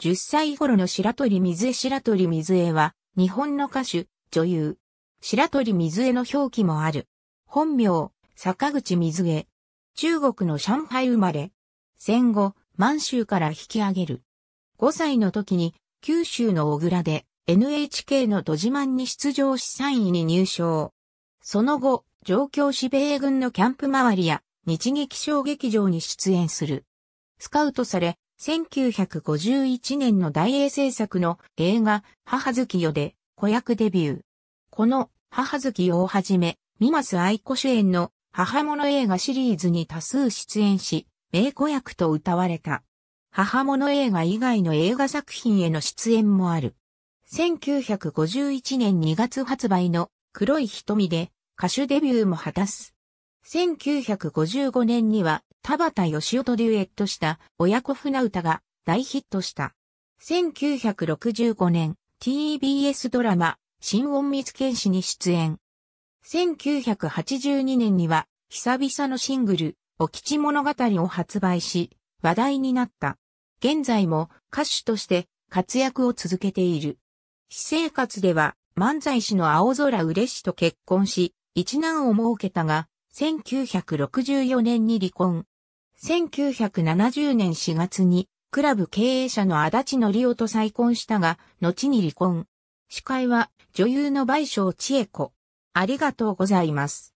10歳頃の白鳥水江白鳥水江は、日本の歌手、女優。白鳥水江の表記もある。本名、坂口水江。中国の上海生まれ。戦後、満州から引き上げる。5歳の時に、九州の小倉で、NHK のド自慢に出場し3位に入賞。その後、上京し米軍のキャンプ周りや、日劇小劇場に出演する。スカウトされ、1951年の大英制作の映画、母月夜で子役デビュー。この母月夜をはじめ、ミマス愛子主演の母物映画シリーズに多数出演し、名子役と歌われた。母物映画以外の映画作品への出演もある。1951年2月発売の黒い瞳で歌手デビューも果たす。1955年には田畑義夫とデュエットした親子船歌が大ヒットした。1965年 TBS ドラマ新音密剣士に出演。1982年には久々のシングルお吉物語を発売し話題になった。現在も歌手として活躍を続けている。私生活では漫才師の青空嬉しと結婚し、一難を設けたが、1964年に離婚。1970年4月に、クラブ経営者の足立のりおと再婚したが、後に離婚。司会は、女優の倍賞千恵子。ありがとうございます。